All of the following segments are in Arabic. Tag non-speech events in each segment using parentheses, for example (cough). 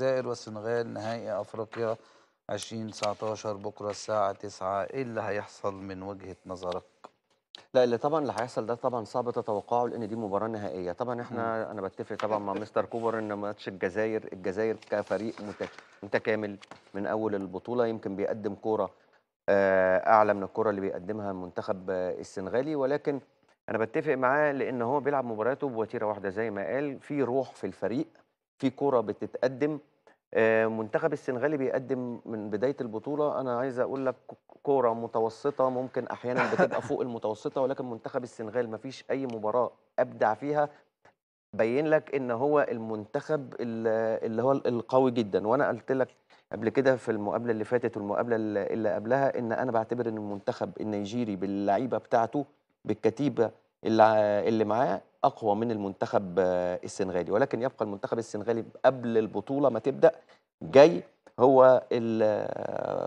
الجزائر والسنغال نهائي افريقيا 2019 بكره الساعه 9 ايه اللي هيحصل من وجهه نظرك؟ لا اللي طبعا اللي هيحصل ده طبعا صعب تتوقعه لان دي مباراه نهائيه طبعا احنا م. انا بتفق طبعا مع مستر كوبر ان ماتش الجزائر الجزائر كفريق متكامل من اول البطوله يمكن بيقدم كوره آه، اعلى من الكوره اللي بيقدمها المنتخب السنغالي ولكن انا بتفق معاه لان هو بيلعب مبارياته بوتيره واحده زي ما قال في روح في الفريق في كرة بتتقدم آه، منتخب السنغالي بيقدم من بدايه البطوله انا عايز اقول لك كوره متوسطه ممكن احيانا بتبقى فوق المتوسطه ولكن منتخب السنغال ما فيش اي مباراه ابدع فيها بين لك ان هو المنتخب اللي هو القوي جدا وانا قلت لك قبل كده في المقابله اللي فاتت والمقابله اللي قبلها ان انا بعتبر ان المنتخب النيجيري باللعيبه بتاعته بالكتيبه اللي معاه أقوى من المنتخب آه، السنغالي ولكن يبقى المنتخب السنغالي قبل البطولة ما تبدأ جاي هو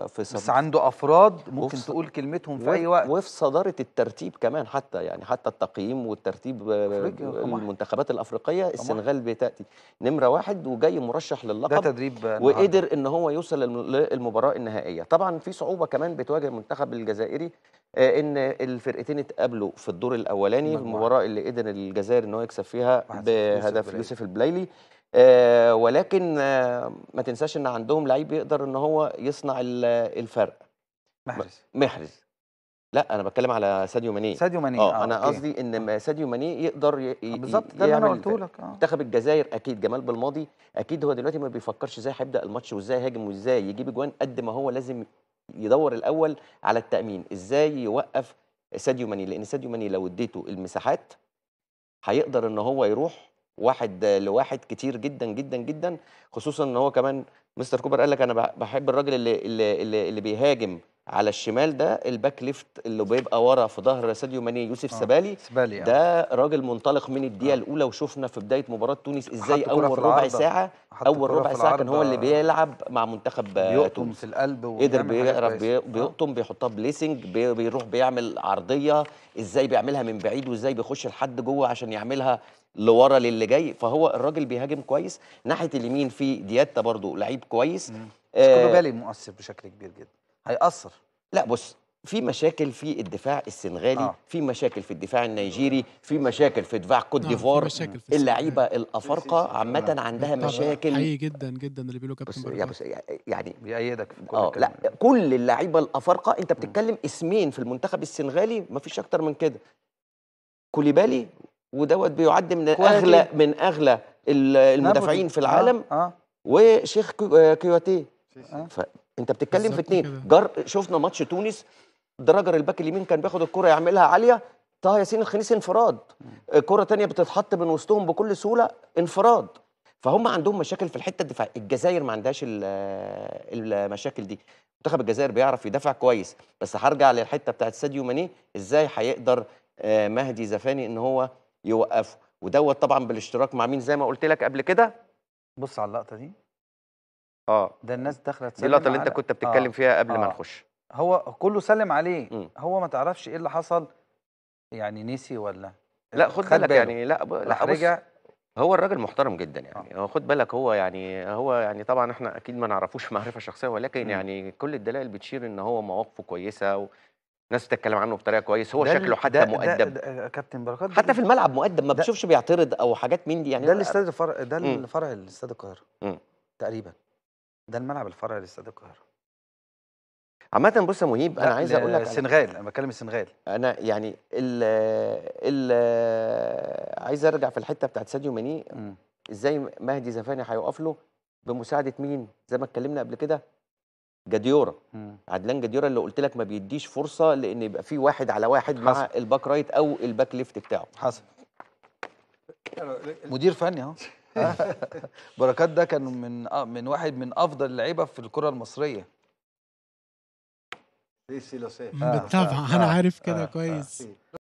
في صدارة بس عنده افراد ممكن تقول كلمتهم في اي وقت وفي صداره الترتيب كمان حتى يعني حتى التقييم والترتيب المنتخبات الافريقيه السنغال بتاتي نمره واحد وجاي مرشح للقب ده تدريب وقدر ان هو يوصل للمباراه النهائيه طبعا في صعوبه كمان بتواجه المنتخب الجزائري آه، ان الفرقتين اتقابلوا في الدور الاولاني المباراه اللي قدر الجزائر ان هو يكسب فيها بهدف يوسف البليلي آه، ولكن آه، ما تنساش ان عندهم لعيب يقدر ان هو يصنع الفرق محرز محرز لا انا بتكلم على ساديو ماني ساديو ماني اه, آه، انا قصدي ان ساديو ماني يقدر بالظبط ده اللي انا قلته لك اه منتخب الجزائر اكيد جمال بالماضي اكيد هو دلوقتي ما بيفكرش ازاي هيبدا الماتش وازاي هاجم وازاي يجيب اجوان قد ما هو لازم يدور الاول على التامين ازاي يوقف ساديو ماني لان ساديو ماني لو اديته المساحات هيقدر ان هو يروح واحد لواحد كتير جدا جدا جدا خصوصا ان هو كمان مستر كوبر قال لك انا بحب الراجل اللي اللي اللي, اللي بيهاجم على الشمال ده الباك ليفت اللي بيبقى ورا في ظهر ساديو ماني يوسف آه. سبالي سبالي آه. ده راجل منطلق من الدقيقه آه. الاولى وشفنا في بدايه مباراه تونس ازاي اول ربع ساعه اول ربع ساعه كان هو اللي بيلعب مع منتخب بيقطم في القلب قدر بيقرب آه. بيقطم بيحطها بليسنج بيروح بيعمل عرضيه ازاي بيعملها من بعيد وازاي بيخش لحد جوه عشان يعملها لورا للي جاي فهو الراجل بيهاجم كويس ناحيه اليمين في دياتا برضو لعيب كويس آه بالي مؤثر بشكل كبير جدا هيأثر لا بص في مشاكل في الدفاع السنغالي آه. في مشاكل في الدفاع النيجيري في مشاكل في دفاع كوت آه، ديفوار اللعيبه الافارقه عامه آه. عندها مشاكل حقيقي جدا جدا اللي بيقوله كابتن بس يعني, بس يعني بيأيدك في كل آه لا كل اللعيبه الافارقه انت بتتكلم اسمين في المنتخب السنغالي مفيش اكتر من كده كوليبالي ودوت بيعد من اغلى من اغلى المدافعين في العالم آه. آه. وشيخ كيواتي آه. آه. فانت بتتكلم في اثنين جر شفنا ماتش تونس دراجر الباك اليمين كان بياخد الكره يعملها عاليه طه ياسين الخنيسي انفراد آه، كره تانية بتتحط من وسطهم بكل سهوله انفراد فهم عندهم مشاكل في الحته الدفاعيه الجزائر ما عندهاش آه، المشاكل دي منتخب الجزائر بيعرف يدافع كويس بس هرجع للحته بتاعت ساديو ماني ازاي هيقدر مهدي زفاني ان هو يوقفوا ودوت طبعا بالاشتراك مع مين زي ما قلت لك قبل كده بص على اللقطه دي اه ده الناس داخله تسلم دي اللقطه اللي انت كنت بتتكلم آه. فيها قبل آه. ما نخش هو كله سلم عليه م. هو ما تعرفش ايه اللي حصل يعني نسي ولا لا خد بالك يعني لا ب... لا رجع هو الراجل محترم جدا يعني آه. خد بالك هو يعني هو يعني طبعا احنا اكيد ما نعرفوش (laughs) معرفه شخصيه ولكن م. يعني كل الدلائل بتشير ان هو مواقفه كويسه ناس بتتكلم عنه بطريقه كويس هو شكله حتى ده مؤدب ده ده كابتن بركات حتى في الملعب مؤدب ما بتشوفش بيعترض او حاجات من دي يعني ده الاستاد الفرع ده الفرع لاستاد القاهره تقريبا ده الملعب الفرع لاستاد القاهره عامة بص يا مهيب انا عايز اقول لك السنغال انا بتكلم السنغال انا يعني ال ال عايز ارجع في الحته بتاعت ساديو ماني ازاي مهدي زفاني هيوقف له بمساعده مين زي ما اتكلمنا قبل كده جاديورا عدلان جاديورا اللي قلت لك ما بيديش فرصه لان يبقى في واحد على واحد حصل. مع الباك رايت او الباك ليفت بتاعه حصل مدير فني اهو (laughs) بركات ده كان من من واحد من افضل اللعيبه في الكره المصريه بالطبع آه، انا آه، عارف كده آه، كويس